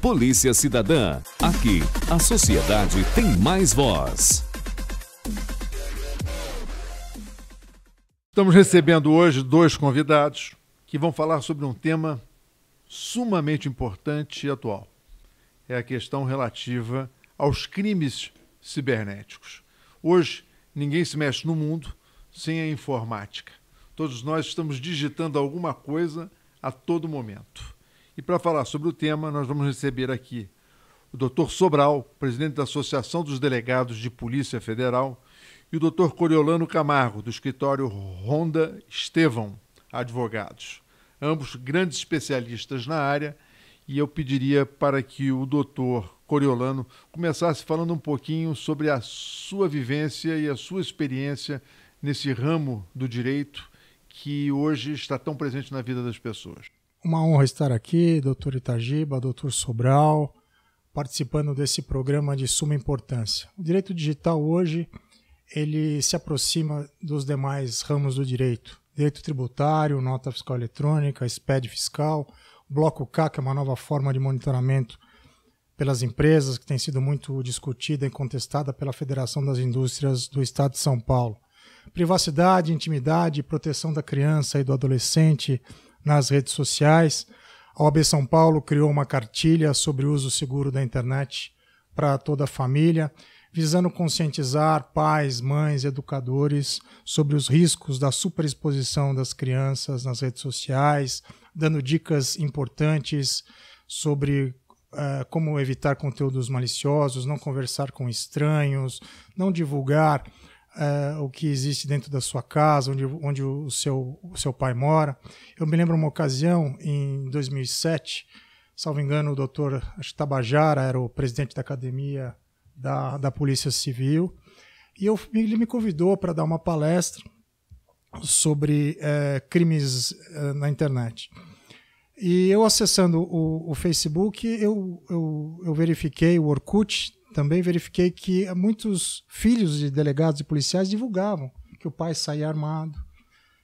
Polícia Cidadã. Aqui, a sociedade tem mais voz. Estamos recebendo hoje dois convidados que vão falar sobre um tema sumamente importante e atual. É a questão relativa aos crimes cibernéticos. Hoje, ninguém se mexe no mundo sem a informática. Todos nós estamos digitando alguma coisa a todo momento. E para falar sobre o tema, nós vamos receber aqui o Dr. Sobral, presidente da Associação dos Delegados de Polícia Federal, e o Dr. Coriolano Camargo, do escritório Ronda Estevão Advogados. Ambos grandes especialistas na área, e eu pediria para que o doutor Coriolano começasse falando um pouquinho sobre a sua vivência e a sua experiência nesse ramo do direito que hoje está tão presente na vida das pessoas. Uma honra estar aqui, doutor Itagiba, doutor Sobral, participando desse programa de suma importância. O direito digital hoje ele se aproxima dos demais ramos do direito. Direito tributário, nota fiscal eletrônica, SPED fiscal, bloco K, que é uma nova forma de monitoramento pelas empresas, que tem sido muito discutida e contestada pela Federação das Indústrias do Estado de São Paulo. Privacidade, intimidade, proteção da criança e do adolescente, nas redes sociais. A OAB São Paulo criou uma cartilha sobre o uso seguro da internet para toda a família, visando conscientizar pais, mães, educadores sobre os riscos da superexposição das crianças nas redes sociais, dando dicas importantes sobre uh, como evitar conteúdos maliciosos, não conversar com estranhos, não divulgar é, o que existe dentro da sua casa, onde, onde o, seu, o seu pai mora. Eu me lembro uma ocasião, em 2007, salvo engano, o doutor Tabajara era o presidente da academia da, da Polícia Civil, e eu, ele me convidou para dar uma palestra sobre é, crimes é, na internet. E eu acessando o, o Facebook, eu, eu, eu verifiquei o Orkut, também verifiquei que muitos filhos de delegados e policiais divulgavam que o pai saía armado,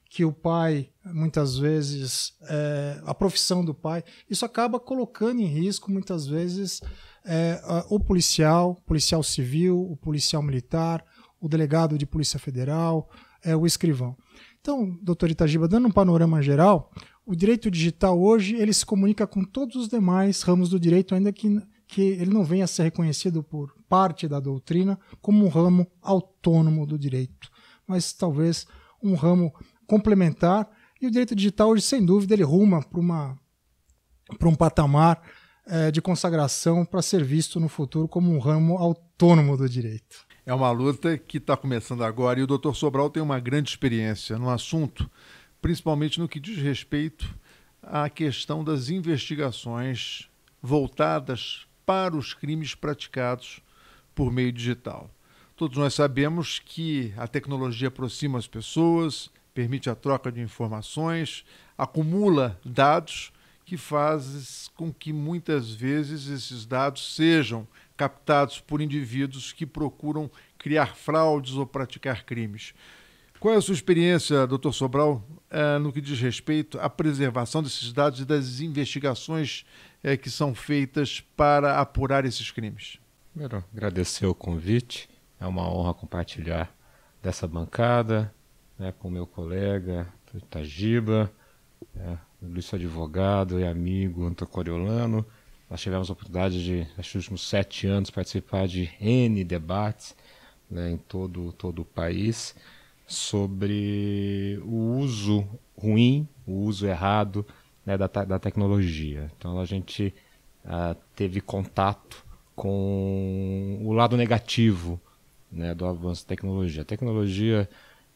que o pai, muitas vezes, é, a profissão do pai, isso acaba colocando em risco, muitas vezes, é, o policial, policial civil, o policial militar, o delegado de Polícia Federal, é, o escrivão. Então, doutor Itagiba, dando um panorama geral, o direito digital hoje ele se comunica com todos os demais ramos do direito, ainda que que ele não venha a ser reconhecido por parte da doutrina como um ramo autônomo do direito, mas talvez um ramo complementar. E o direito digital hoje, sem dúvida, ele ruma para uma para um patamar é, de consagração para ser visto no futuro como um ramo autônomo do direito. É uma luta que está começando agora e o doutor Sobral tem uma grande experiência no assunto, principalmente no que diz respeito à questão das investigações voltadas para os crimes praticados por meio digital. Todos nós sabemos que a tecnologia aproxima as pessoas, permite a troca de informações, acumula dados que faz com que muitas vezes esses dados sejam captados por indivíduos que procuram criar fraudes ou praticar crimes. Qual é a sua experiência, doutor Sobral, eh, no que diz respeito à preservação desses dados e das investigações eh, que são feitas para apurar esses crimes? Primeiro, agradecer o convite. É uma honra compartilhar dessa bancada né, com meu colega Tajiba, né, Luiz advogado e amigo Antônio Coriolano. Nós tivemos a oportunidade de, nos últimos sete anos, participar de N debates né, em todo, todo o país sobre o uso ruim, o uso errado né, da, da tecnologia. Então a gente uh, teve contato com o lado negativo né, do avanço da tecnologia. A tecnologia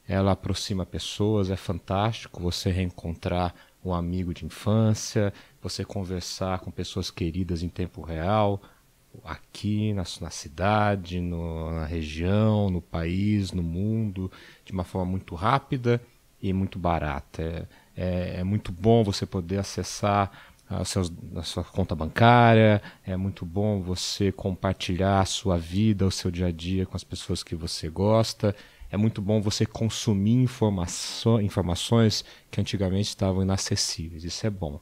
ela aproxima pessoas, é fantástico você reencontrar um amigo de infância, você conversar com pessoas queridas em tempo real, aqui na, na cidade, no, na região, no país, no mundo, de uma forma muito rápida e muito barata. É, é, é muito bom você poder acessar a, ah, seus, a sua conta bancária, é muito bom você compartilhar a sua vida, o seu dia a dia com as pessoas que você gosta. É muito bom você consumir informações que antigamente estavam inacessíveis. Isso é bom.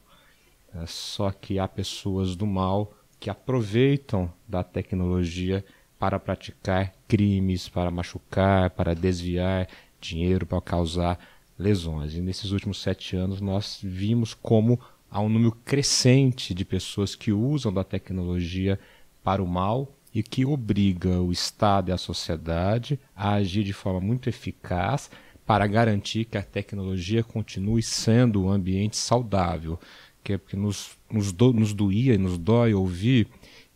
É, só que há pessoas do mal que aproveitam da tecnologia para praticar crimes, para machucar, para desviar dinheiro, para causar lesões. E nesses últimos sete anos nós vimos como há um número crescente de pessoas que usam da tecnologia para o mal e que obriga o Estado e a sociedade a agir de forma muito eficaz para garantir que a tecnologia continue sendo um ambiente saudável porque, é porque nos, nos, do, nos doía e nos dói ouvir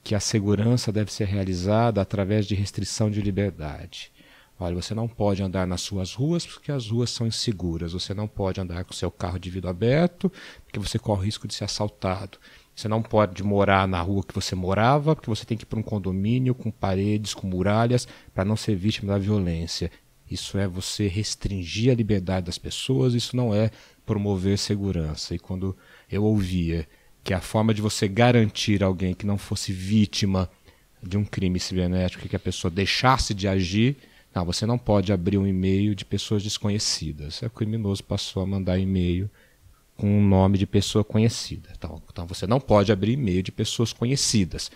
que a segurança deve ser realizada através de restrição de liberdade. Olha, você não pode andar nas suas ruas porque as ruas são inseguras. Você não pode andar com o seu carro de vidro aberto porque você corre o risco de ser assaltado. Você não pode morar na rua que você morava porque você tem que ir para um condomínio com paredes, com muralhas para não ser vítima da violência. Isso é você restringir a liberdade das pessoas, isso não é promover segurança. E quando eu ouvia que a forma de você garantir alguém que não fosse vítima de um crime cibernético, que a pessoa deixasse de agir, não, você não pode abrir um e-mail de pessoas desconhecidas. O criminoso passou a mandar e-mail com o nome de pessoa conhecida. Então, então você não pode abrir e-mail de pessoas conhecidas.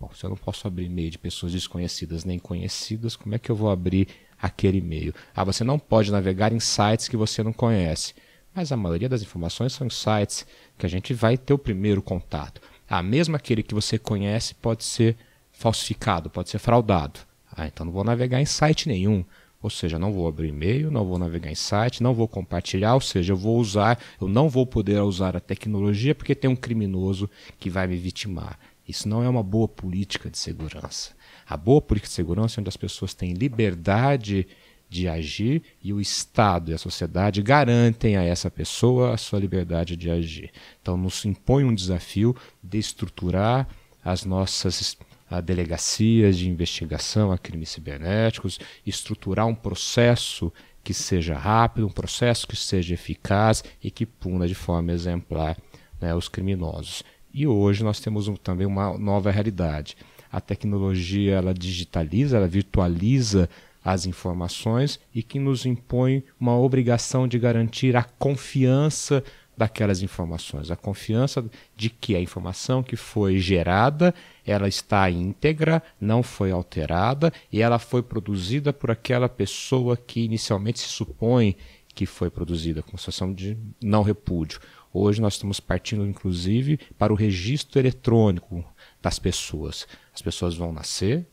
Bom, se eu não posso abrir e-mail de pessoas desconhecidas nem conhecidas, como é que eu vou abrir aquele e-mail? Ah, você não pode navegar em sites que você não conhece mas a maioria das informações são sites que a gente vai ter o primeiro contato. A ah, mesmo aquele que você conhece pode ser falsificado, pode ser fraudado. Ah, então não vou navegar em site nenhum. Ou seja, não vou abrir e-mail, não vou navegar em site, não vou compartilhar, ou seja, eu vou usar, eu não vou poder usar a tecnologia porque tem um criminoso que vai me vitimar. Isso não é uma boa política de segurança. A boa política de segurança é onde as pessoas têm liberdade de agir e o Estado e a sociedade garantem a essa pessoa a sua liberdade de agir. Então, nos impõe um desafio de estruturar as nossas a ah, delegacias de investigação a crimes cibernéticos, estruturar um processo que seja rápido, um processo que seja eficaz e que puna de forma exemplar né, os criminosos. E hoje nós temos um, também uma nova realidade. A tecnologia ela digitaliza, ela virtualiza as informações e que nos impõe uma obrigação de garantir a confiança daquelas informações, a confiança de que a informação que foi gerada, ela está íntegra, não foi alterada e ela foi produzida por aquela pessoa que inicialmente se supõe que foi produzida, com situação de não repúdio. Hoje nós estamos partindo, inclusive, para o registro eletrônico das pessoas. As pessoas vão nascer,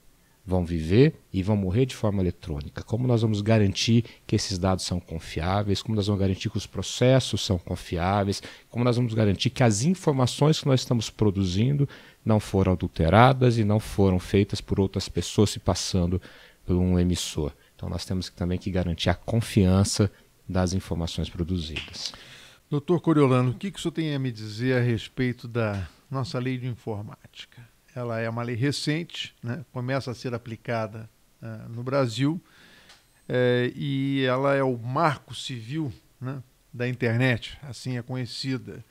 vão viver e vão morrer de forma eletrônica. Como nós vamos garantir que esses dados são confiáveis? Como nós vamos garantir que os processos são confiáveis? Como nós vamos garantir que as informações que nós estamos produzindo não foram adulteradas e não foram feitas por outras pessoas se passando por um emissor? Então nós temos também que garantir a confiança das informações produzidas. Doutor Coriolano, o que, que o senhor tem a me dizer a respeito da nossa lei de informática? ela é uma lei recente, né? começa a ser aplicada uh, no Brasil eh, e ela é o marco civil né? da internet, assim é conhecida.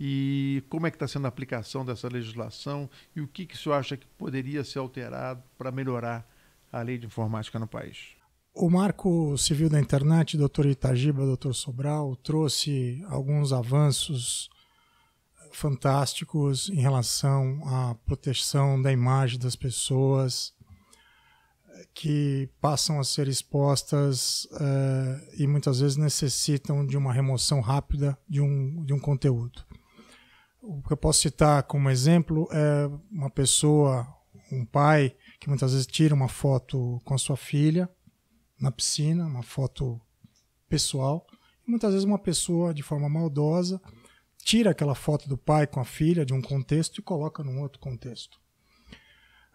E como é que está sendo a aplicação dessa legislação e o que, que o senhor acha que poderia ser alterado para melhorar a lei de informática no país? O Marco Civil da Internet, doutor Itagiba, doutor Sobral, trouxe alguns avanços fantásticos em relação à proteção da imagem das pessoas que passam a ser expostas uh, e muitas vezes necessitam de uma remoção rápida de um, de um conteúdo. O que eu posso citar como exemplo é uma pessoa, um pai, que muitas vezes tira uma foto com a sua filha na piscina, uma foto pessoal, e muitas vezes uma pessoa de forma maldosa tira aquela foto do pai com a filha de um contexto e coloca num outro contexto.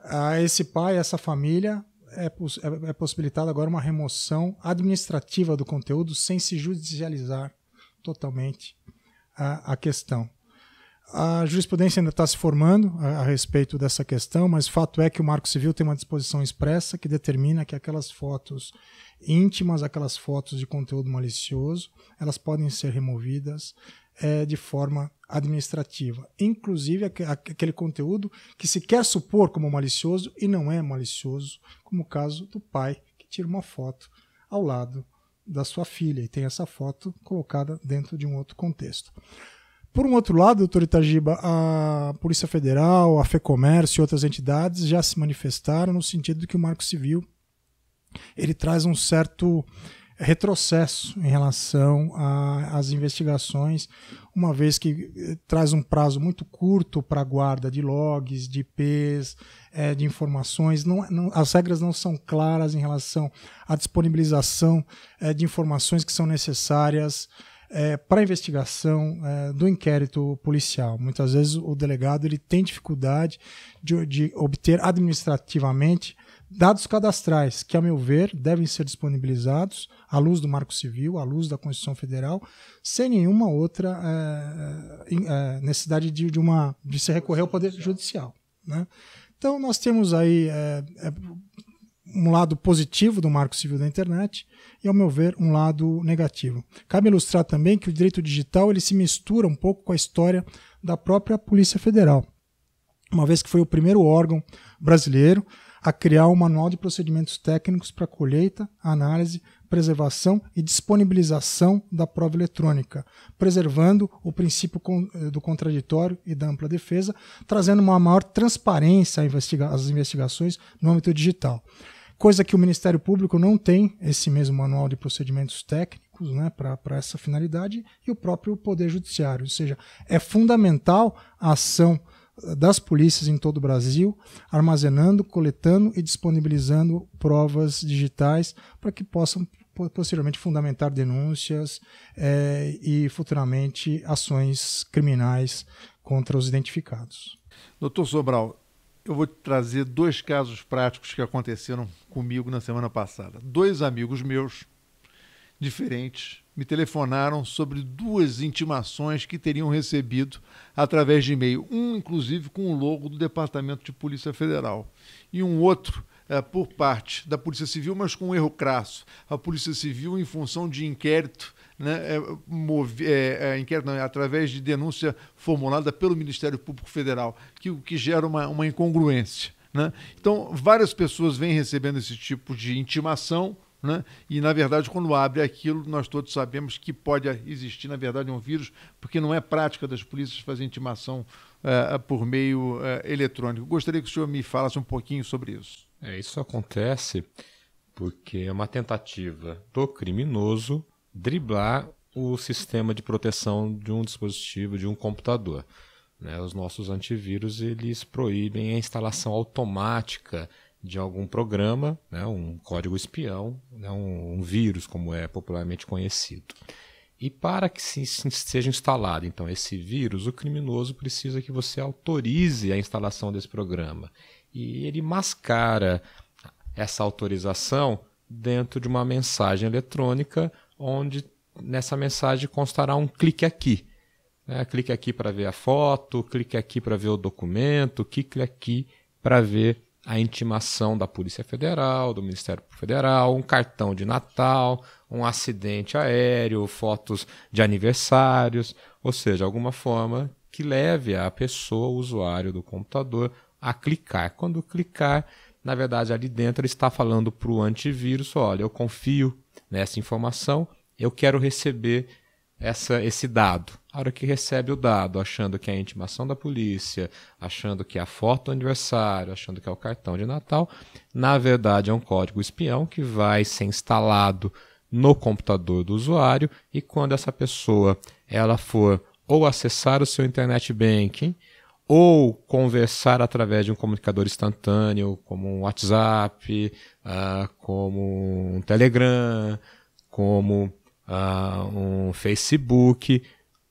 A esse pai, essa família, é, poss é, é possibilitada agora uma remoção administrativa do conteúdo sem se judicializar totalmente a, a questão. A jurisprudência ainda está se formando a, a, respeito dessa questão, mas fato é que o Marco Civil tem uma disposição expressa que determina que aquelas fotos íntimas, aquelas fotos de conteúdo malicioso, elas podem ser removidas é, de forma administrativa, inclusive aquele conteúdo que se quer supor como malicioso e não é malicioso, como o caso do pai que tira uma foto ao lado da sua filha e tem essa foto colocada dentro de um outro contexto. Por um outro lado, doutor Itagiba, a Polícia Federal, a FEComércio e outras entidades já se manifestaram no sentido de que o Marco Civil ele traz um certo retrocesso em relação às investigações, uma vez que eh, traz um prazo muito curto para a guarda de logs, de IPs, eh, de informações. Não, é, não, as regras não são claras em relação à disponibilização eh, de informações que são necessárias para a investigação do inquérito policial. Muitas vezes o delegado ele tem dificuldade de, de obter administrativamente Dados cadastrais, que, a meu ver, devem ser disponibilizados à luz do Marco Civil, à luz da Constituição Federal, sem nenhuma outra é, é, necessidade de, de, uma, de se recorrer ao Poder Judicial. Né? Então, nós temos aí é, um lado positivo do Marco Civil da Internet e, ao meu ver, um lado negativo. Cabe ilustrar também que o direito digital ele se mistura um pouco com a história da própria Polícia Federal, uma vez que foi o primeiro órgão brasileiro a criar um manual de procedimentos técnicos para colheita, análise, preservação e disponibilização da prova eletrônica, preservando o princípio eh, do contraditório e da ampla defesa, trazendo uma maior transparência às investigações no âmbito digital. Coisa que o Ministério Público não tem esse mesmo manual de procedimentos técnicos né, para essa finalidade, e o próprio Poder Judiciário. Ou seja, é fundamental a ação das polícias em todo o Brasil, armazenando, coletando e disponibilizando provas digitais para que possam posteriormente fundamentar denúncias é, e futuramente ações criminais contra os identificados. Doutor Sobral, eu vou trazer dois casos práticos que aconteceram comigo na semana passada. Dois amigos meus diferentes me telefonaram sobre duas intimações que teriam recebido através de e-mail. Um, inclusive, com o logo do Departamento de Polícia Federal, e um outro é, por parte da Polícia Civil, mas com um erro crasso. A Polícia Civil, em função de inquérito, né, é, move, é, inquérito não, é através de denúncia formulada pelo Ministério Público Federal, que, que gera uma, uma incongruência. Né? Então, várias pessoas vêm recebendo esse tipo de intimação né? e na verdade quando abre aquilo, nós todos sabemos que pode existir na verdade um vírus, porque não é prática das polícias fazer intimação uh, por meio uh, eletrônico. Gostaria que o senhor me falasse um pouquinho sobre isso. É, isso acontece porque é uma tentativa do criminoso driblar o sistema de proteção de um dispositivo, de um computador. Né? Os nossos antivírus eles proíbem a instalação automática de algum programa, né, um código espião, né, um, um, vírus, como é popularmente conhecido. E para que se, se, seja instalado, então, esse vírus, o criminoso precisa que você autorize a instalação desse programa. E ele mascara essa autorização dentro de uma mensagem eletrônica, onde nessa mensagem constará um clique aqui. Né? Clique aqui para ver a foto, clique aqui para ver o documento, clique aqui para ver a intimação da Polícia Federal, do Ministério Federal, um cartão de Natal, um acidente aéreo, fotos de aniversários, ou seja, alguma forma que leve a pessoa, o usuário do computador, a clicar. Quando clicar, na verdade, ali dentro ele está falando para o antivírus: olha, eu confio nessa informação, eu quero receber essa, esse dado. A hora que recebe o dado, achando que é a intimação da polícia, achando que é a foto do aniversário, achando que é o cartão de Natal, na verdade é um código espião que vai ser instalado no computador do usuário e quando essa pessoa ela for ou acessar o seu internet banking ou conversar através de um comunicador instantâneo, como um WhatsApp, uh, como um Telegram, como uh, um Facebook,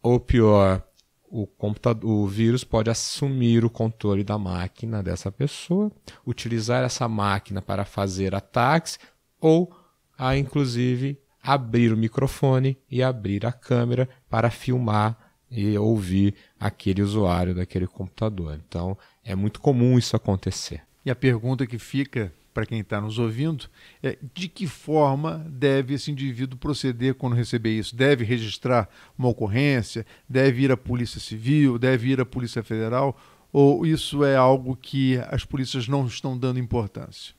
ou pior, o, computador, o vírus pode assumir o controle da máquina dessa pessoa, utilizar essa máquina para fazer ataques ou, a, inclusive, abrir o microfone e abrir a câmera para filmar e ouvir aquele usuário daquele computador. Então, é muito comum isso acontecer. E a pergunta que fica para quem está nos ouvindo, é de que forma deve esse indivíduo proceder quando receber isso? Deve registrar uma ocorrência? Deve ir à Polícia Civil? Deve ir à Polícia Federal? Ou isso é algo que as polícias não estão dando importância?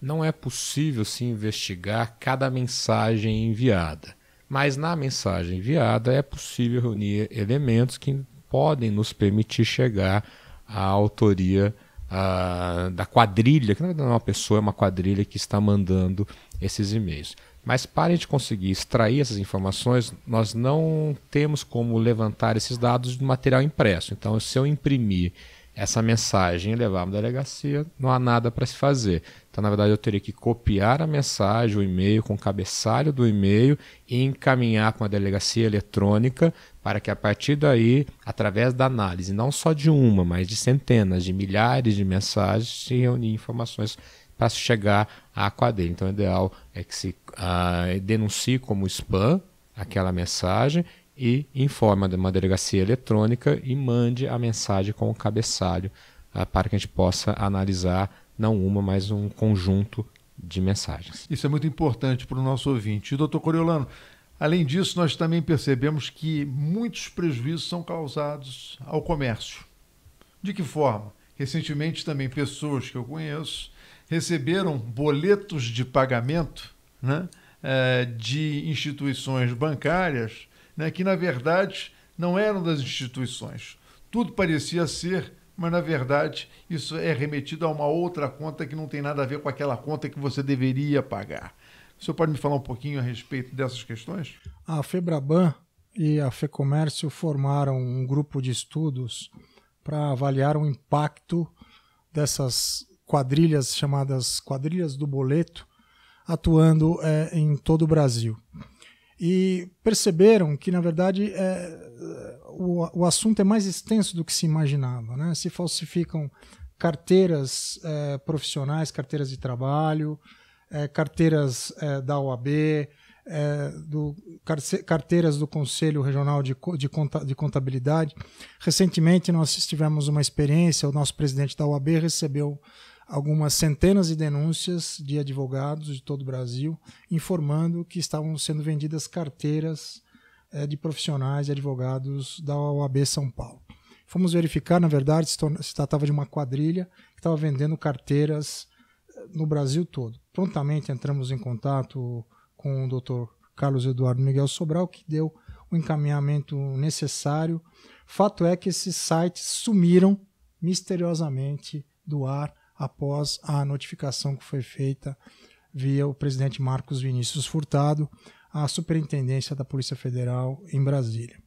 Não é possível se investigar cada mensagem enviada, mas na mensagem enviada é possível reunir elementos que podem nos permitir chegar à autoria uh, da quadrilha, que não é uma pessoa, é uma quadrilha que está mandando esses e-mails. Mas para a gente conseguir extrair essas informações, nós não temos como levantar esses dados do material impresso. Então, se eu imprimir essa mensagem e levar para a delegacia, não há nada para se fazer. Então, na verdade, eu teria que copiar a mensagem, o e-mail, com o cabeçalho do e-mail e encaminhar para a delegacia eletrônica para que a partir daí, através da análise, não só de uma, mas de centenas, de milhares de mensagens, se reunir informações para chegar à quadrilha. Então, o ideal é que se ah, denuncie como spam aquela mensagem e informa de uma delegacia eletrônica e mande a mensagem com o cabeçalho uh, para que a gente possa analisar não uma, mas um conjunto de mensagens. Isso é muito importante para o nosso ouvinte. E, doutor Coriolano, além disso, nós também percebemos que muitos prejuízos são causados ao comércio. De que forma? Recentemente, também pessoas que eu conheço receberam boletos de pagamento né, eh, de instituições bancárias né, que na verdade não eram das instituições. Tudo parecia ser, mas na verdade isso é remetido a uma outra conta que não tem nada a ver com aquela conta que você deveria pagar. O senhor pode me falar um pouquinho a respeito dessas questões? A Febraban e a Fecomércio formaram um grupo de estudos para avaliar o impacto dessas quadrilhas chamadas quadrilhas do boleto atuando é, em todo o Brasil e perceberam que, na verdade, é, o, o assunto é mais extenso do que se imaginava. Né? Se falsificam carteiras é, profissionais, carteiras de trabalho, é, carteiras é, da OAB, é, do, carteiras do Conselho Regional de, de, conta, de Contabilidade. Recentemente, nós tivemos uma experiência, o nosso presidente da OAB recebeu algumas centenas de denúncias de advogados de todo o Brasil informando que estavam sendo vendidas carteiras é, de profissionais e advogados da OAB São Paulo. Fomos verificar, na verdade, se, se tratava de uma quadrilha que estava vendendo carteiras eh, no Brasil todo. Prontamente entramos em contato com o Dr. Carlos Eduardo Miguel Sobral, que deu o encaminhamento necessário. Fato é que esses sites sumiram misteriosamente do ar após a notificação que foi feita via o presidente Marcos Vinícius Furtado à Superintendência da Polícia Federal em Brasília.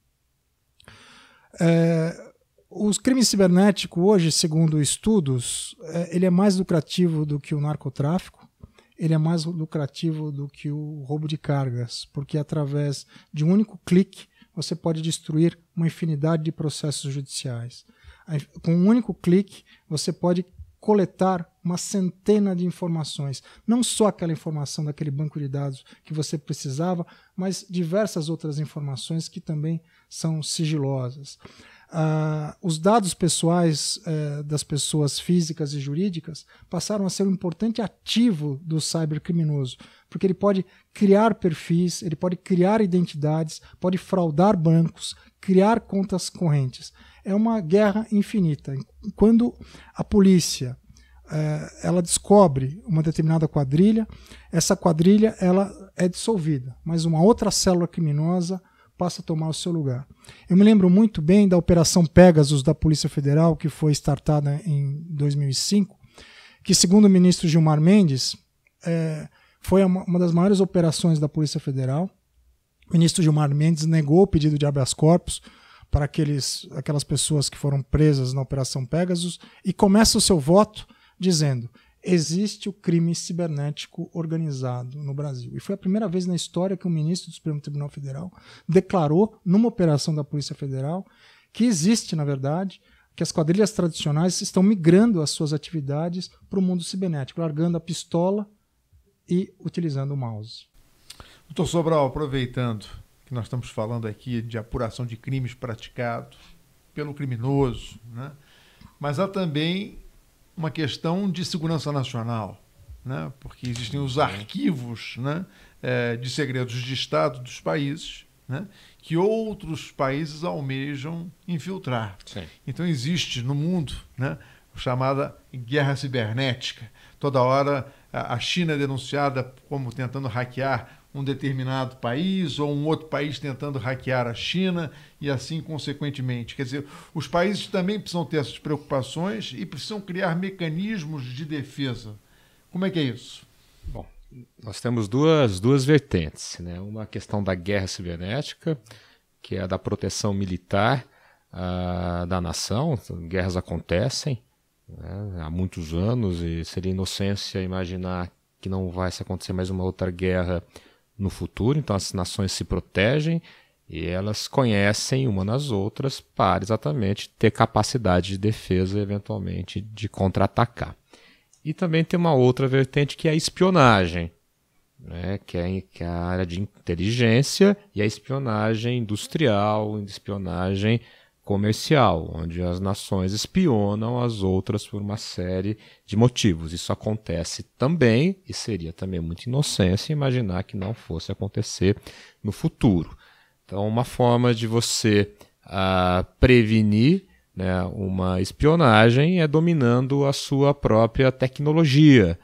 É, os crimes cibernético hoje, segundo estudos, é, ele é mais lucrativo do que o narcotráfico, ele é mais lucrativo do que o roubo de cargas, porque através de um único clique você pode destruir uma infinidade de processos judiciais. Com um único clique, você pode coletar uma centena de informações, não só aquela informação daquele banco de dados que você precisava, mas diversas outras informações que também são sigilosas. Uh, os dados pessoais uh, das pessoas físicas e jurídicas passaram a ser um importante ativo do cybercriminoso, porque ele pode criar perfis, ele pode criar identidades, pode fraudar bancos, criar contas correntes é uma guerra infinita. Quando a polícia é, ela descobre uma determinada quadrilha, essa quadrilha ela é dissolvida, mas uma outra célula criminosa passa a tomar o seu lugar. Eu me lembro muito bem da Operação Pegasus da Polícia Federal, que foi startada em 2005, que, segundo o ministro Gilmar Mendes, é, foi uma, uma, das maiores operações da Polícia Federal. O ministro Gilmar Mendes negou o pedido de habeas corpus para aqueles, aquelas pessoas que foram presas na Operação Pegasus e começa o seu voto dizendo: existe o crime cibernético organizado no Brasil. E foi a primeira vez na história que um ministro do Supremo Tribunal Federal declarou, numa operação da Polícia Federal, que existe, na verdade, que as quadrilhas tradicionais estão migrando as suas atividades para o mundo cibernético, largando a pistola e utilizando o mouse. Doutor Sobral, aproveitando, que nós estamos falando aqui de apuração de crimes praticados pelo criminoso, né? mas há também uma questão de segurança nacional, né? porque existem os arquivos né? É, de segredos de Estado dos países né? que outros países almejam infiltrar. Sim. Então existe no mundo né? chamada guerra cibernética. Toda hora a China é denunciada como tentando hackear um determinado país ou um outro país tentando hackear a China e assim consequentemente. Quer dizer, os países também precisam ter essas preocupações e precisam criar mecanismos de defesa. Como é que é isso? Bom, nós temos duas, duas vertentes. Né? Uma questão da guerra cibernética, que é a da proteção militar da nação. Guerras acontecem né? há muitos anos e seria inocência imaginar que não vai se acontecer mais uma outra guerra no futuro, então as nações se protegem e elas conhecem uma nas outras para exatamente ter capacidade de defesa, eventualmente de contra-atacar. E também tem uma outra vertente que é a espionagem, né, que, é, que é a área de inteligência e a espionagem industrial, espionagem comercial, onde as nações espionam as outras por uma série de motivos. Isso acontece também, e seria também muita inocência imaginar que não fosse acontecer no futuro. Então, uma forma de você ah, prevenir né, uma espionagem é dominando a sua própria tecnologia.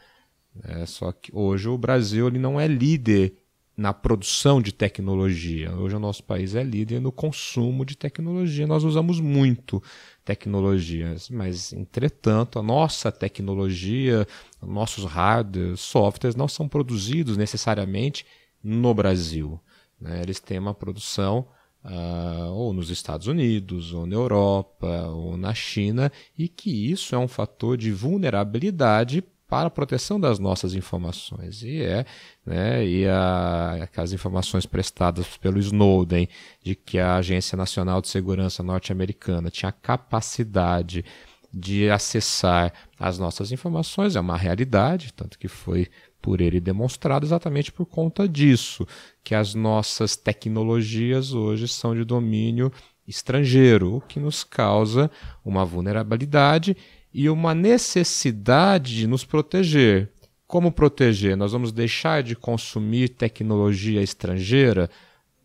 É, só que hoje o Brasil ele não é líder na produção de tecnologia. Hoje o nosso país é líder no consumo de tecnologia. Nós usamos muito tecnologias, mas entretanto, a nossa tecnologia, nossos hardware, softwares não são produzidos necessariamente no Brasil. Né? Eles têm uma produção Uh, ou nos Estados Unidos, ou na Europa, ou na China, e que isso é um fator de vulnerabilidade para a proteção das nossas informações. E é, né, e a, as informações prestadas pelo Snowden de que a Agência Nacional de Segurança norte-americana tinha capacidade de acessar as nossas informações é uma realidade, tanto que foi por ele demonstrado exatamente por conta disso, que as nossas tecnologias hoje são de domínio estrangeiro, o que nos causa uma vulnerabilidade e uma necessidade de nos proteger. Como proteger? Nós vamos deixar de consumir tecnologia estrangeira?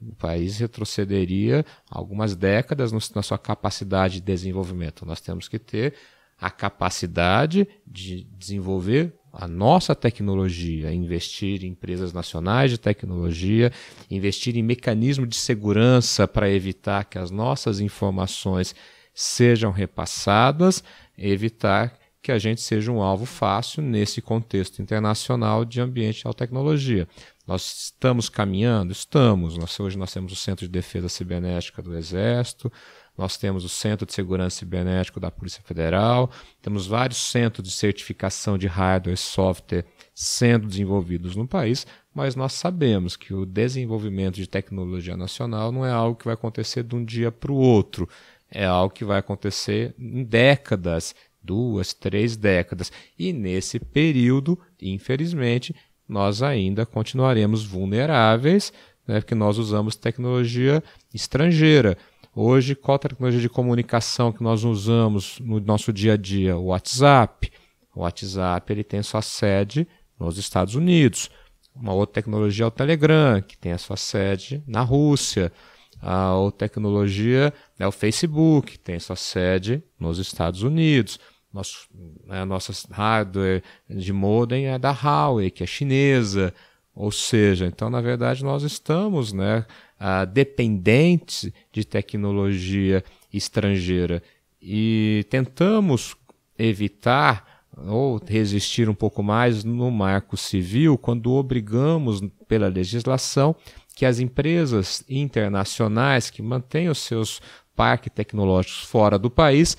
O país retrocederia algumas décadas na sua capacidade de desenvolvimento. Nós temos que ter a capacidade de desenvolver a nossa tecnologia, investir em empresas nacionais de tecnologia, investir em mecanismos de segurança para evitar que as nossas informações sejam repassadas evitar que a gente seja um alvo fácil nesse contexto internacional de ambiente de alta tecnologia. Nós estamos caminhando? Estamos. Nós, hoje nós temos o Centro de Defesa Cibernética do Exército, nós temos o Centro de Segurança Cibernética da Polícia Federal, temos vários centros de certificação de hardware e software sendo desenvolvidos no país, mas nós sabemos que o desenvolvimento de tecnologia nacional não é algo que vai acontecer de um dia para o outro é algo que vai acontecer em décadas, duas, três décadas. E nesse período, infelizmente, nós ainda continuaremos vulneráveis, né, porque nós usamos tecnologia estrangeira. Hoje, qual a tecnologia de comunicação que nós usamos no nosso dia a dia? O WhatsApp. O WhatsApp ele tem sua sede nos Estados Unidos. Uma outra tecnologia é o Telegram, que tem a sua sede na Rússia ao tecnologia, né, o Facebook tem sua sede nos Estados Unidos. Nosso, né, nossa hardware de modem é da Huawei, que é chinesa. Ou seja, então, na verdade, nós estamos né, ah, dependentes de tecnologia estrangeira e tentamos evitar ou resistir um pouco mais no marco civil quando obrigamos pela legislação que as empresas internacionais que mantêm os seus parques tecnológicos fora do país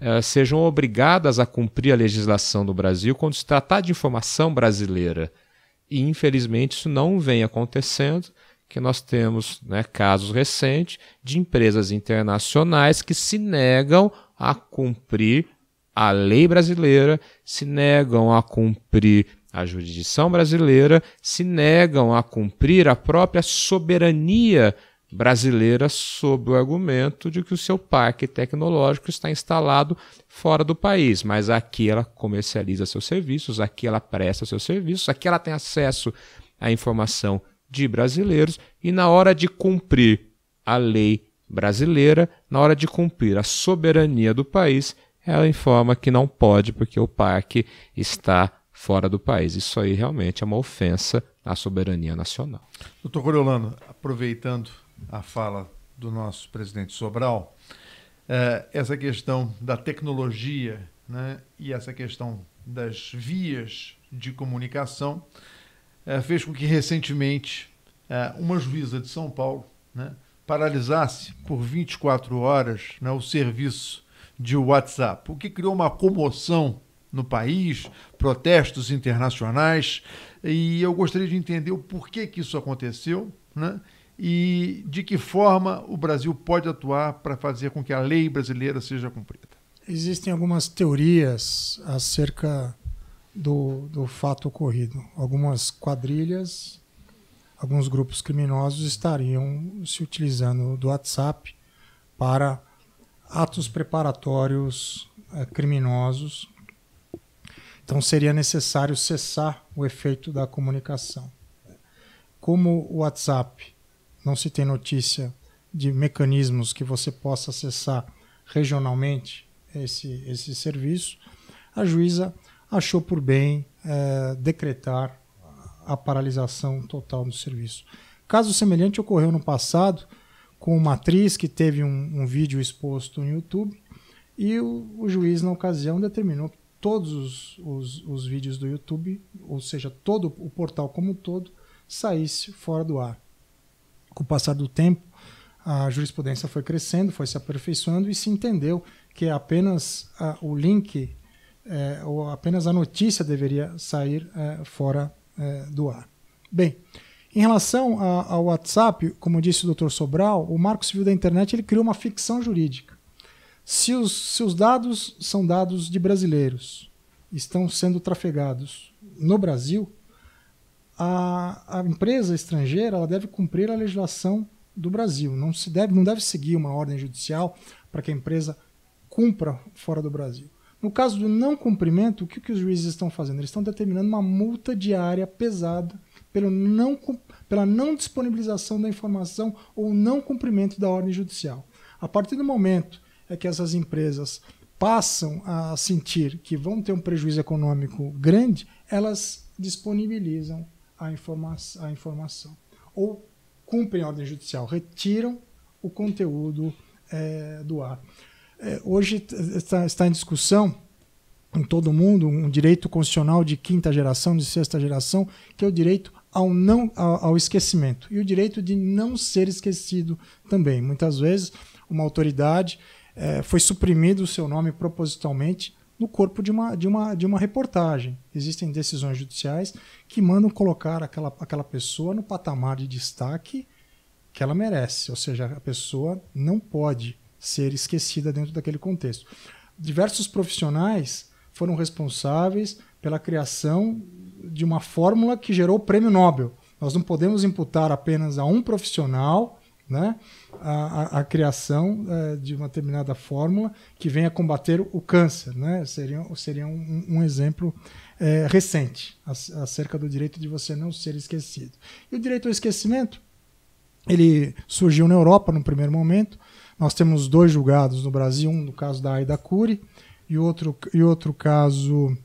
eh, sejam obrigadas a cumprir a legislação do Brasil quando se tratar de informação brasileira. E, infelizmente, isso não vem acontecendo, que nós temos né, casos recentes de empresas internacionais que se negam a cumprir a lei brasileira, se negam a cumprir a jurisdição brasileira se negam a cumprir a própria soberania brasileira sob o argumento de que o seu parque tecnológico está instalado fora do país, mas aqui ela comercializa seus serviços, aqui ela presta seus serviços, aqui ela tem acesso à informação de brasileiros e na hora de cumprir a lei brasileira, na hora de cumprir a soberania do país, ela informa que não pode porque o parque está fora do país. Isso aí realmente é uma ofensa à soberania nacional. Doutor Coriolano, aproveitando a fala do nosso presidente Sobral, é, essa questão da tecnologia né, e essa questão das vias de comunicação é, fez com que recentemente é, uma juíza de São Paulo né, paralisasse por 24 horas né, o serviço de WhatsApp, o que criou uma comoção no país, protestos internacionais, e eu gostaria de entender o porquê que isso aconteceu né? e de que forma o Brasil pode atuar para fazer com que a lei brasileira seja cumprida. Existem algumas teorias acerca do, do fato ocorrido. Algumas quadrilhas, alguns grupos criminosos estariam se utilizando do WhatsApp para atos preparatórios eh, criminosos então seria necessário cessar o efeito da comunicação. Como o WhatsApp não se tem notícia de mecanismos que você possa acessar regionalmente esse, esse serviço, a juíza achou por bem é, decretar a paralisação total do serviço. Caso semelhante ocorreu no passado com uma atriz que teve um, um vídeo exposto no YouTube e o, o, juiz, na ocasião, determinou que todos os, os, os vídeos do YouTube, ou seja, todo o portal como um todo, saísse fora do ar. Com o passar do tempo, a jurisprudência foi crescendo, foi se aperfeiçoando e se entendeu que apenas a, ah, o link é, ou apenas a notícia deveria sair é, fora é, do ar. Bem, em relação ao WhatsApp, como disse o Dr. Sobral, o Marco Civil da Internet ele criou uma ficção jurídica. Se os, se os dados são dados de brasileiros, estão sendo trafegados no Brasil, a, a empresa estrangeira ela deve cumprir a legislação do Brasil. Não, se deve, não deve seguir uma ordem judicial para que a empresa cumpra fora do Brasil. No caso do não cumprimento, o que, que os juízes estão fazendo? Eles estão determinando uma multa diária pesada pelo não, pela não disponibilização da informação ou não cumprimento da ordem judicial. A partir do momento é que essas empresas passam a sentir que vão ter um prejuízo econômico grande, elas disponibilizam a, informa a informação. Ou cumprem a ordem judicial, retiram o conteúdo é, do ar. É, hoje está, está em discussão em todo mundo um direito constitucional de quinta geração, de sexta geração, que é o direito ao, não, ao, ao, esquecimento e o direito de não ser esquecido também. Muitas vezes, uma autoridade é, foi suprimido o seu nome propositalmente no corpo de uma, de, uma, de uma reportagem. Existem decisões judiciais que mandam colocar aquela, aquela pessoa no patamar de destaque que ela merece, ou seja, a pessoa não pode ser esquecida dentro daquele contexto. Diversos profissionais foram responsáveis pela criação de uma fórmula que gerou o prêmio Nobel. Nós não podemos imputar apenas a um profissional né? A, a, a criação é, de uma determinada fórmula que venha combater o câncer. Né? Seria, seria um, um exemplo é, recente acerca do direito de você não ser esquecido. E o direito ao esquecimento, ele surgiu na Europa no primeiro momento. Nós temos dois julgados no Brasil, um no caso da Aida Cury e outro, e outro caso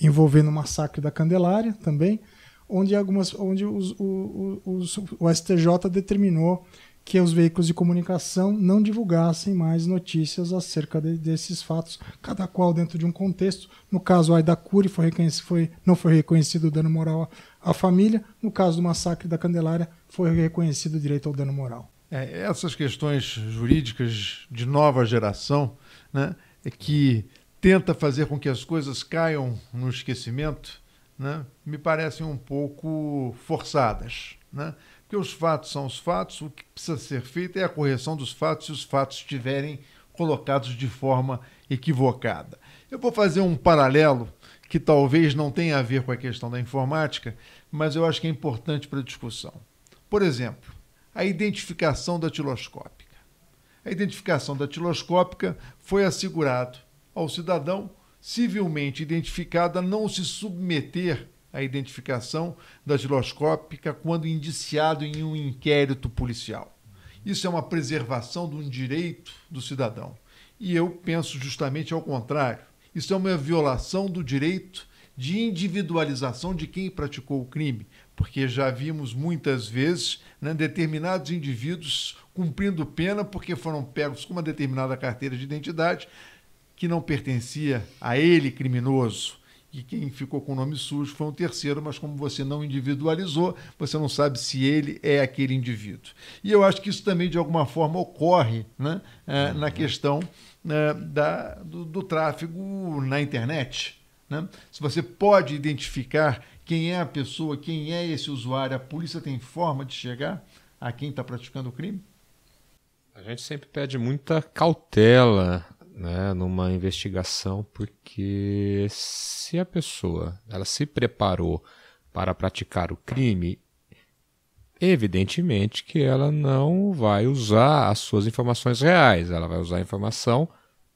envolvendo o massacre da Candelária também, onde, algumas, onde os, o, o, o, o STJ determinou que os veículos de comunicação não divulgassem mais notícias acerca de, desses fatos, cada qual dentro de um contexto. No caso aí da Cury foi, foi não foi reconhecido o dano moral à família, no caso do massacre da Candelária foi reconhecido o direito ao dano moral. É, essas questões jurídicas de nova geração, né, é que tenta fazer com que as coisas caiam no esquecimento, né, me parecem um pouco forçadas. Né? Porque os fatos são os fatos, o que precisa ser feito é a correção dos fatos se os fatos estiverem colocados de forma equivocada. Eu vou fazer um paralelo que talvez não tenha a ver com a questão da informática, mas eu acho que é importante para a discussão. Por exemplo, a identificação da tiloscópica A identificação da tiloscópica foi assegurado ao cidadão civilmente identificado a não se submeter a identificação da giroscópica quando indiciado em um inquérito policial. Isso é uma preservação de um direito do cidadão. E eu penso justamente ao contrário. Isso é uma violação do direito de individualização de quem praticou o crime, porque já vimos muitas vezes né, determinados indivíduos cumprindo pena porque foram pegos com uma determinada carteira de identidade que não pertencia a ele, criminoso que quem ficou com o nome sujo foi um terceiro, mas como você não individualizou, você não sabe se ele é aquele indivíduo. E eu acho que isso também, de alguma forma, ocorre né, é, na uhum. questão é, da, do, do, tráfego na internet. Né? Se você pode identificar quem é a pessoa, quem é esse usuário, a polícia tem forma de chegar a quem está praticando o crime? A gente sempre pede muita cautela né, numa investigação, porque se a pessoa ela se preparou para praticar o crime, evidentemente que ela não vai usar as suas informações reais, ela vai usar a informação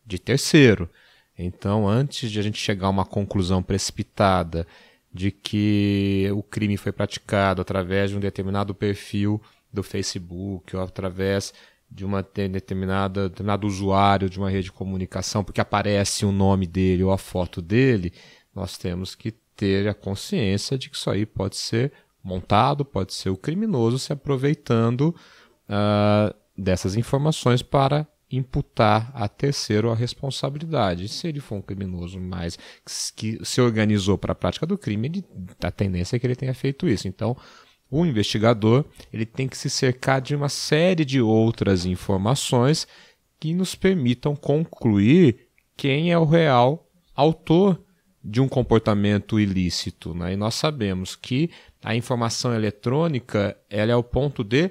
de terceiro. Então, antes de a gente chegar a uma conclusão precipitada de que o crime foi praticado através de um determinado perfil do Facebook ou através de uma determinada determinado usuário de uma rede de comunicação, porque aparece o nome dele ou a foto dele, nós temos que ter a consciência de que isso aí pode ser montado, pode ser o criminoso se aproveitando uh, dessas informações para imputar a terceiro a responsabilidade. Se ele for um criminoso mais que se organizou para a prática do crime, ele, a tendência é que ele tenha feito isso. Então, o investigador ele tem que se cercar de uma série de outras informações que nos permitam concluir quem é o real autor de um comportamento ilícito. Né? E nós sabemos que a informação eletrônica ela é o ponto de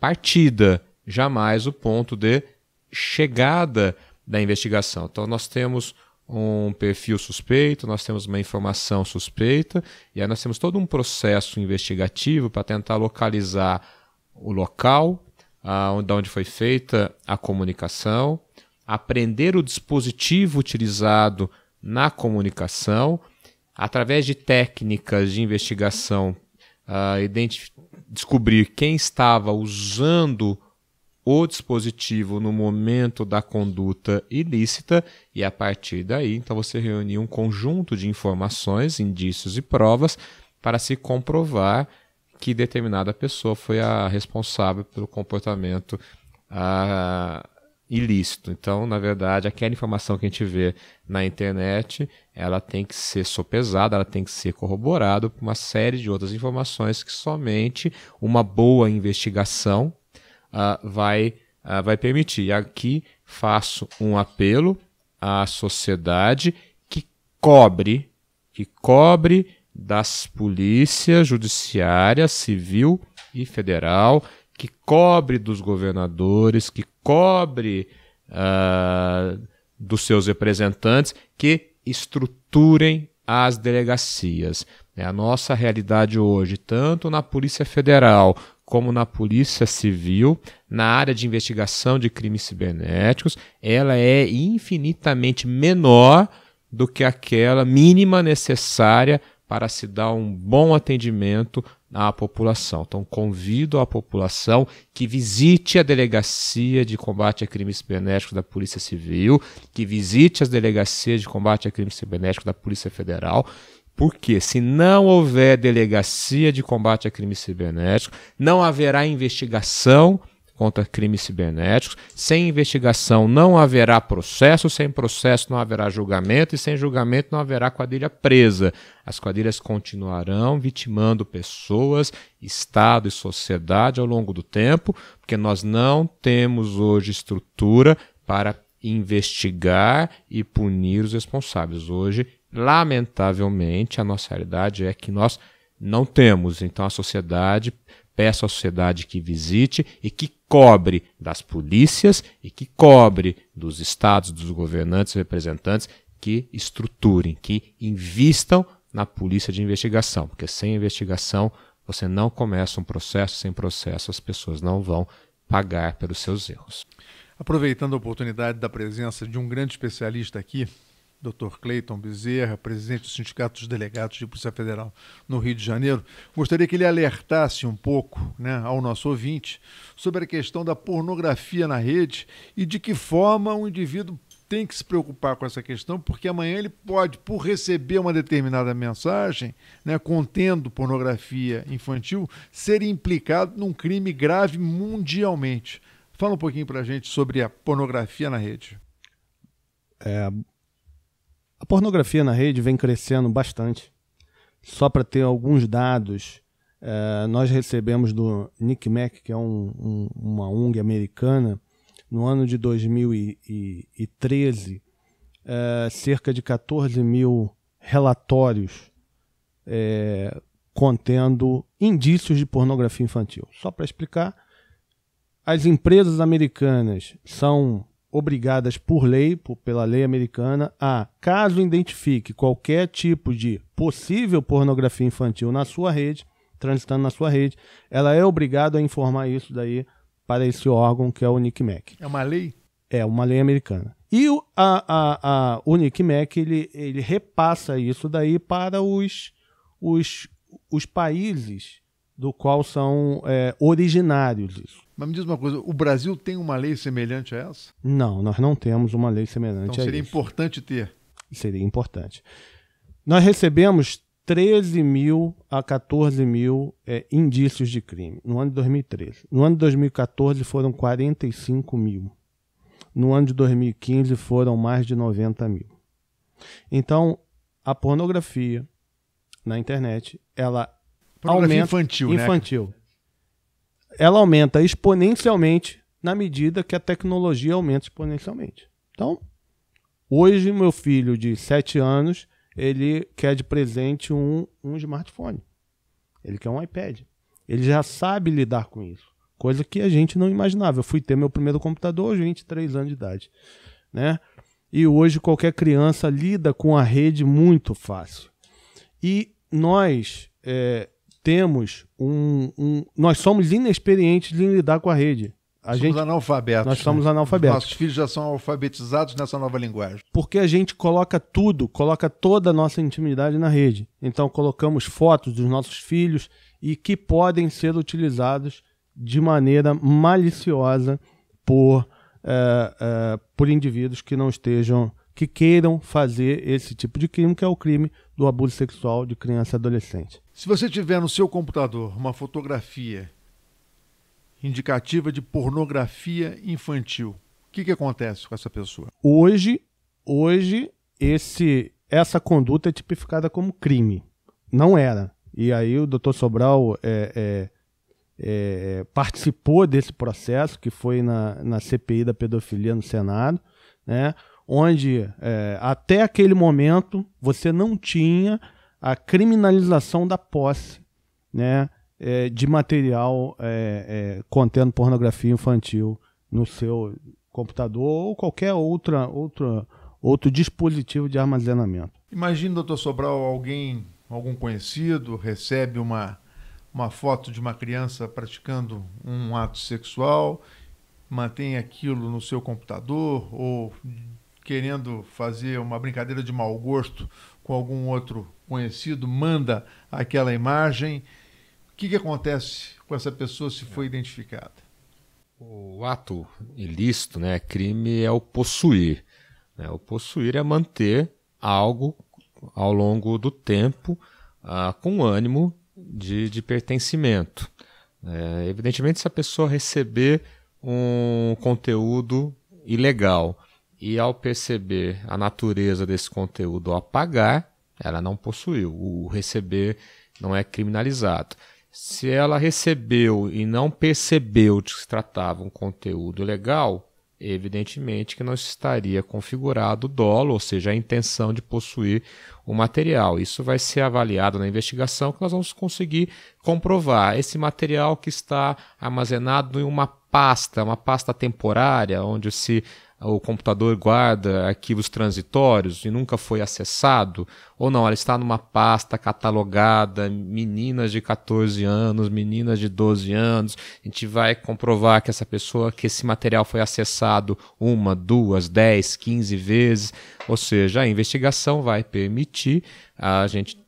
partida, jamais o ponto de chegada da investigação. Então, nós temos um perfil suspeito, nós temos uma informação suspeita, e aí nós temos todo um processo investigativo para tentar localizar o local de da onde foi feita a comunicação, aprender o dispositivo utilizado na comunicação, através de técnicas de investigação, ah, descobrir quem estava usando o dispositivo no momento da conduta ilícita e a partir daí, então você reuniu um conjunto de informações, indícios e provas para se comprovar que determinada pessoa foi a responsável pelo comportamento ah, ilícito. Então, na verdade, aquela informação que a gente vê na internet, ela tem que ser sopesada, ela tem que ser corroborada por uma série de outras informações que somente uma boa investigação uh, vai, uh, vai permitir. Aqui faço um apelo à sociedade que cobre, que cobre das polícias judiciárias civil e federal, que cobre dos governadores, que cobre uh, dos seus representantes, que estruturem as delegacias. É a nossa realidade hoje, tanto na Polícia Federal como na Polícia Civil, na área de investigação de crimes cibernéticos, ela é infinitamente menor do que aquela mínima necessária para se dar um bom atendimento à população. Então, convido a população que visite a Delegacia de Combate a Crimes Cibernéticos da Polícia Civil, que visite as Delegacias de Combate a Crimes Cibernéticos da Polícia Federal, porque se não houver delegacia de combate a crimes cibernéticos, não haverá investigação contra crimes cibernéticos. Sem investigação não haverá processo, sem processo não haverá julgamento e sem julgamento não haverá quadrilha presa. As quadrilhas continuarão vitimando pessoas, Estado e sociedade ao longo do tempo, porque nós não temos hoje estrutura para investigar e punir os responsáveis. Hoje Lamentavelmente, a nossa realidade é que nós não temos. Então, a sociedade, peço à sociedade que visite e que cobre das polícias e que cobre dos estados, dos governantes, representantes, que estruturem, que invistam na polícia de investigação, porque sem investigação você não começa um processo, sem processo as pessoas não vão pagar pelos seus erros. Aproveitando a oportunidade da presença de um grande especialista aqui, Dr. Cleiton Bezerra, presidente do Sindicato dos Delegados de Polícia Federal no Rio de Janeiro, gostaria que ele alertasse um pouco né, ao nosso ouvinte sobre a questão da pornografia na rede e de que forma um indivíduo tem que se preocupar com essa questão, porque amanhã ele pode, por receber uma determinada mensagem né, contendo pornografia infantil, ser implicado num crime grave mundialmente. Fala um pouquinho para a gente sobre a pornografia na rede. É, a pornografia na rede vem crescendo bastante. Só para ter alguns dados, é, nós recebemos do Nick Mac, que é um, um, uma ONG americana, no ano de 2013, é, cerca de 14 mil relatórios é, contendo indícios de pornografia infantil. Só para explicar, as empresas americanas são obrigadas por lei, por, pela lei americana, a, caso identifique qualquer tipo de possível pornografia infantil na sua rede, transitando na sua rede, ela é obrigada a informar isso daí para esse órgão que é o NICMEC. É uma lei? É, uma lei americana. E o, a, a, a, o NICMEC, ele, ele repassa isso daí para os, os, os países do qual são é, originários isso. Mas me diz uma coisa, o Brasil tem uma lei semelhante a essa? Não, nós não temos uma lei semelhante então, a seria isso. Seria importante ter. Seria importante. Nós recebemos 13 mil a 14 mil é, indícios de crime no ano de 2013. No ano de 2014 foram 45 mil. No ano de 2015 foram mais de 90 mil. Então, a pornografia na internet, ela pornografia aumenta, infantil, né? Infantil. Ela aumenta exponencialmente na medida que a tecnologia aumenta exponencialmente. Então, hoje meu filho de 7 anos, ele quer de presente um, um smartphone. Ele quer um iPad. Ele já sabe lidar com isso. Coisa que a gente não imaginava. Eu fui ter meu primeiro computador aos 23 anos de idade. Né? E hoje qualquer criança lida com a rede muito fácil. E nós, é, temos um, um, Nós somos inexperientes em lidar com a rede. A somos gente, analfabetos. Nós né? somos né? analfabetos. Nossos filhos já são alfabetizados nessa nova linguagem. Porque a gente coloca tudo, coloca toda a nossa intimidade na rede. Então colocamos fotos dos nossos filhos e que podem ser utilizados de maneira maliciosa por, é, é, por indivíduos que não estejam que queiram fazer esse tipo de crime, que é o crime do abuso sexual de criança e adolescente. Se você tiver no seu computador uma fotografia indicativa de pornografia infantil, o que, que acontece com essa pessoa? Hoje, hoje esse, essa conduta é tipificada como crime. Não era. E aí o doutor Sobral é, é, é, participou desse processo, que foi na, na CPI da pedofilia no Senado, né? onde é, até aquele momento você não tinha a criminalização da posse né, é, de material é, é, contendo pornografia infantil no seu computador ou qualquer outra, outra, outro dispositivo de armazenamento. Imagina, doutor Sobral, alguém, algum conhecido, recebe uma, uma foto de uma criança praticando um ato sexual, mantém aquilo no seu computador ou querendo fazer uma brincadeira de mau gosto com algum outro conhecido, manda aquela imagem. O que, que acontece com essa pessoa se foi identificada? O ato ilícito, né, crime é o possuir. Né? O possuir é manter algo ao longo do tempo ah, com ânimo de, de pertencimento. É, evidentemente, se a pessoa receber um conteúdo ilegal, e ao perceber a natureza desse conteúdo ao apagar, ela não possuiu. O receber não é criminalizado. Se ela recebeu e não percebeu de que se tratava um conteúdo legal, evidentemente que não estaria configurado o dolo, ou seja, a intenção de possuir o material. Isso vai ser avaliado na investigação que nós vamos conseguir comprovar esse material que está armazenado em uma pasta, uma pasta temporária, onde se o computador guarda arquivos transitórios e nunca foi acessado, ou não, ela está numa pasta catalogada, meninas de 14 anos, meninas de 12 anos, a gente vai comprovar que essa pessoa, que esse material foi acessado uma, duas, dez, quinze vezes, ou seja, a investigação vai permitir a gente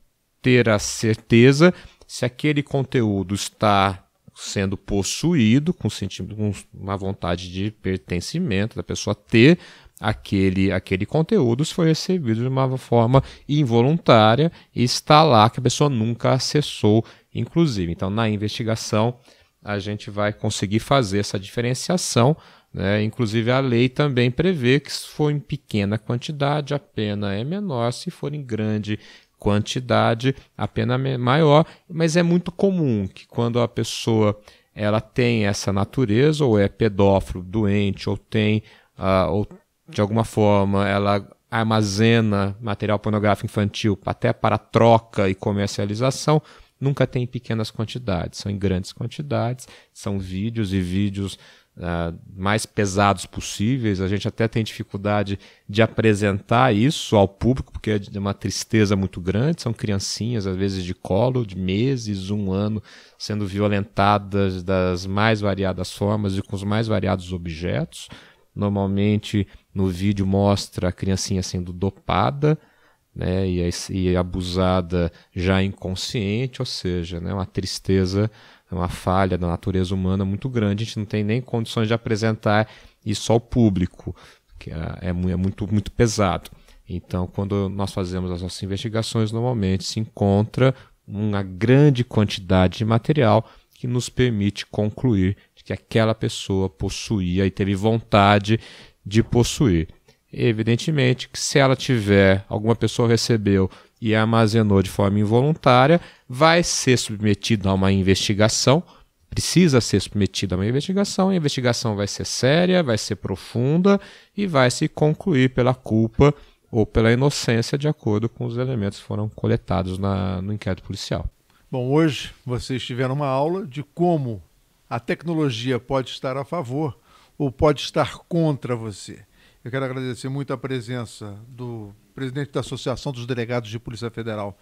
ter a certeza se aquele conteúdo está sendo possuído, com sentido, com uma vontade de pertencimento, da pessoa ter aquele, aquele conteúdo, se foi recebido de uma forma involuntária e está lá que a pessoa nunca acessou, inclusive. Então, na investigação, a gente vai conseguir fazer essa diferenciação. Né? Inclusive, a lei também prevê que, se for em pequena quantidade, a pena é menor, se for em grande quantidade, a pena maior, mas é muito comum que quando a pessoa ela tem essa natureza, ou é pedófilo, doente, ou tem, uh, ou de alguma forma ela armazena material pornográfico infantil até para troca e comercialização, nunca tem em pequenas quantidades, são em grandes quantidades, são vídeos e vídeos uh, mais pesados possíveis. A gente até tem dificuldade de apresentar isso ao público, porque é, é uma tristeza muito grande. São criancinhas, às vezes de colo, de meses, um ano, sendo violentadas das mais variadas formas e com os mais variados objetos. Normalmente no vídeo mostra a criancinha sendo dopada. Né, e, e abusada já inconsciente, ou seja, né, uma tristeza é uma falha da natureza humana muito grande, a gente não tem nem condições de apresentar isso ao público, que é, é, é muito, muito pesado. Então, quando nós fazemos as nossas investigações, normalmente se encontra uma grande quantidade de material que nos permite concluir que aquela pessoa possuía e teve vontade de possuir. Evidentemente que se ela tiver, alguma pessoa recebeu e armazenou de forma involuntária, vai ser submetido a uma investigação, precisa ser submetido a uma investigação, a investigação vai ser séria, vai ser profunda e vai se concluir pela culpa ou pela inocência de acordo com os elementos que foram coletados na, no inquérito policial. Bom, hoje vocês tiveram uma aula de como a tecnologia pode estar a favor ou pode estar contra você. Eu quero agradecer muito a presença do presidente da Associação dos Delegados de Polícia Federal,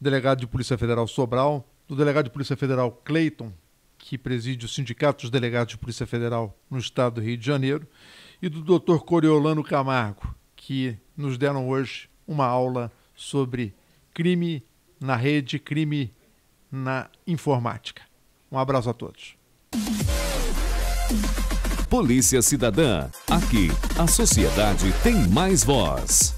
o delegado de Polícia Federal Sobral, do delegado de Polícia Federal Cleiton, que preside o Sindicato dos Delegados de Polícia Federal no estado do Rio de Janeiro, e do Dr. Coriolano Camargo, que nos deram hoje uma aula sobre crime na rede, crime na informática. Um abraço a todos. Polícia Cidadã. Aqui, a sociedade tem mais voz.